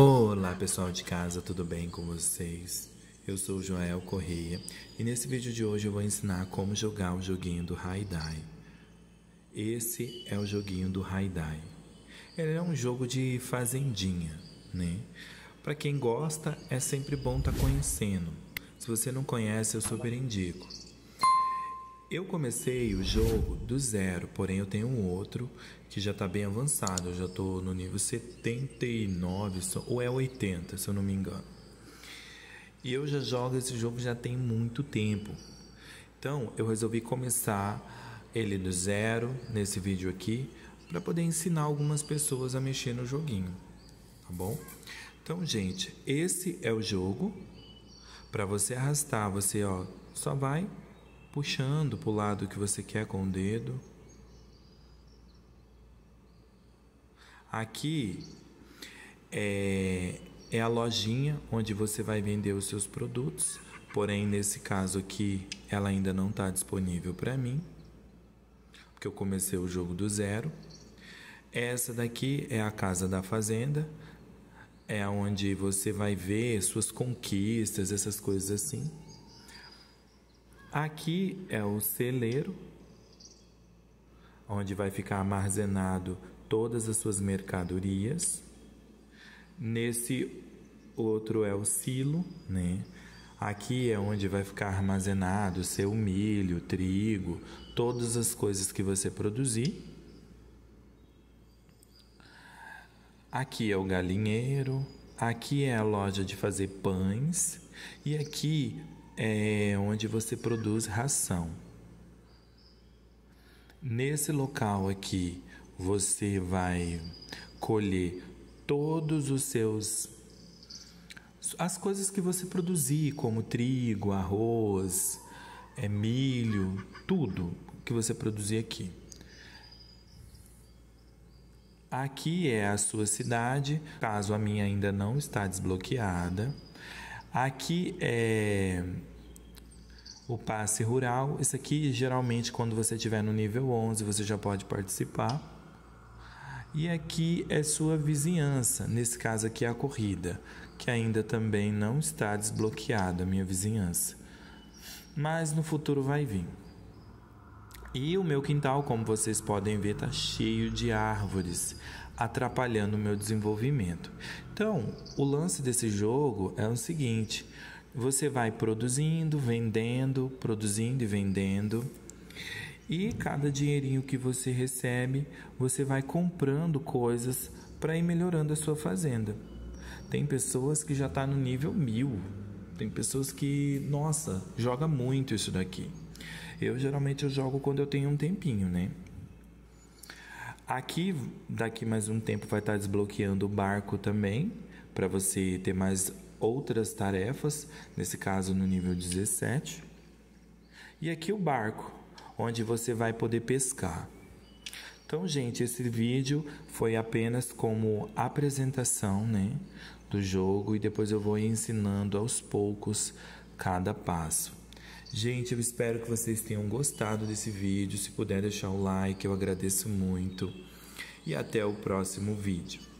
Olá pessoal de casa, tudo bem com vocês? Eu sou Joel Correia e nesse vídeo de hoje eu vou ensinar como jogar o joguinho do Haidai. Esse é o joguinho do Haidai. Ele é um jogo de fazendinha, né? Para quem gosta, é sempre bom estar tá conhecendo. Se você não conhece, eu super indico. Eu comecei o jogo do zero, porém eu tenho um outro que já está bem avançado. Eu já estou no nível 79 ou é 80, se eu não me engano. E eu já jogo esse jogo já tem muito tempo. Então eu resolvi começar ele do zero nesse vídeo aqui para poder ensinar algumas pessoas a mexer no joguinho, tá bom? Então, gente, esse é o jogo. Para você arrastar, você ó, só vai puxando para o lado que você quer com o dedo. Aqui é, é a lojinha onde você vai vender os seus produtos, porém nesse caso aqui ela ainda não está disponível para mim, porque eu comecei o jogo do zero. Essa daqui é a casa da fazenda, é onde você vai ver suas conquistas, essas coisas assim. Aqui é o celeiro, onde vai ficar armazenado todas as suas mercadorias. Nesse outro é o silo, né? Aqui é onde vai ficar armazenado seu milho, trigo, todas as coisas que você produzir. Aqui é o galinheiro, aqui é a loja de fazer pães e aqui é onde você produz ração. Nesse local aqui, você vai colher todos os seus as coisas que você produzir, como trigo, arroz, é, milho, tudo que você produzir aqui. Aqui é a sua cidade, caso a minha ainda não está desbloqueada. Aqui é o passe rural. Isso aqui, geralmente, quando você estiver no nível 11, você já pode participar. E aqui é sua vizinhança, nesse caso aqui é a corrida, que ainda também não está desbloqueada a minha vizinhança. Mas no futuro vai vir. E o meu quintal, como vocês podem ver, está cheio de árvores, atrapalhando o meu desenvolvimento. Então, o lance desse jogo é o seguinte: você vai produzindo, vendendo, produzindo e vendendo. E cada dinheirinho que você recebe, você vai comprando coisas para ir melhorando a sua fazenda. Tem pessoas que já está no nível mil, tem pessoas que, nossa, joga muito isso daqui. Eu geralmente eu jogo quando eu tenho um tempinho, né? Aqui, daqui mais um tempo vai estar tá desbloqueando o barco também, para você ter mais outras tarefas, nesse caso no nível 17. E aqui o barco, onde você vai poder pescar. Então, gente, esse vídeo foi apenas como apresentação, né, do jogo e depois eu vou ensinando aos poucos cada passo. Gente, eu espero que vocês tenham gostado desse vídeo. Se puder deixar o like, eu agradeço muito. E até o próximo vídeo.